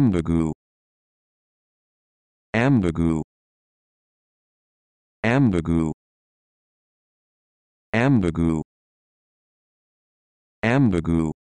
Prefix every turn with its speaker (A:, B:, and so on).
A: ambigu ambigu ambigu ambigu ambigu